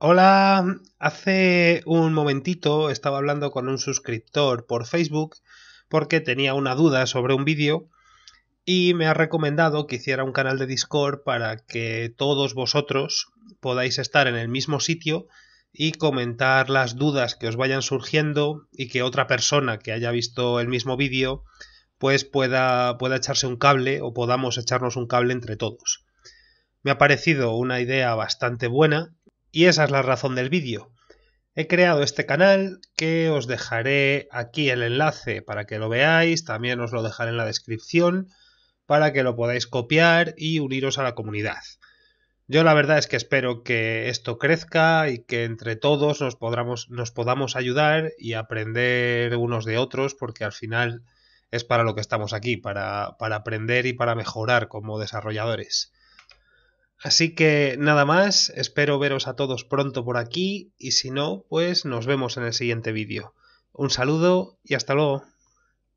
Hola, hace un momentito estaba hablando con un suscriptor por Facebook porque tenía una duda sobre un vídeo y me ha recomendado que hiciera un canal de Discord para que todos vosotros podáis estar en el mismo sitio y comentar las dudas que os vayan surgiendo y que otra persona que haya visto el mismo vídeo pues pueda, pueda echarse un cable o podamos echarnos un cable entre todos. Me ha parecido una idea bastante buena y esa es la razón del vídeo. He creado este canal que os dejaré aquí el enlace para que lo veáis, también os lo dejaré en la descripción para que lo podáis copiar y uniros a la comunidad. Yo la verdad es que espero que esto crezca y que entre todos nos, podamos, ayudar y aprender unos de otros porque al final es para lo que estamos aquí, para aprender y para mejorar como desarrolladores. Así que nada más, espero veros a todos pronto por aquí y si no, pues nos vemos en el siguiente vídeo. Un saludo y hasta luego.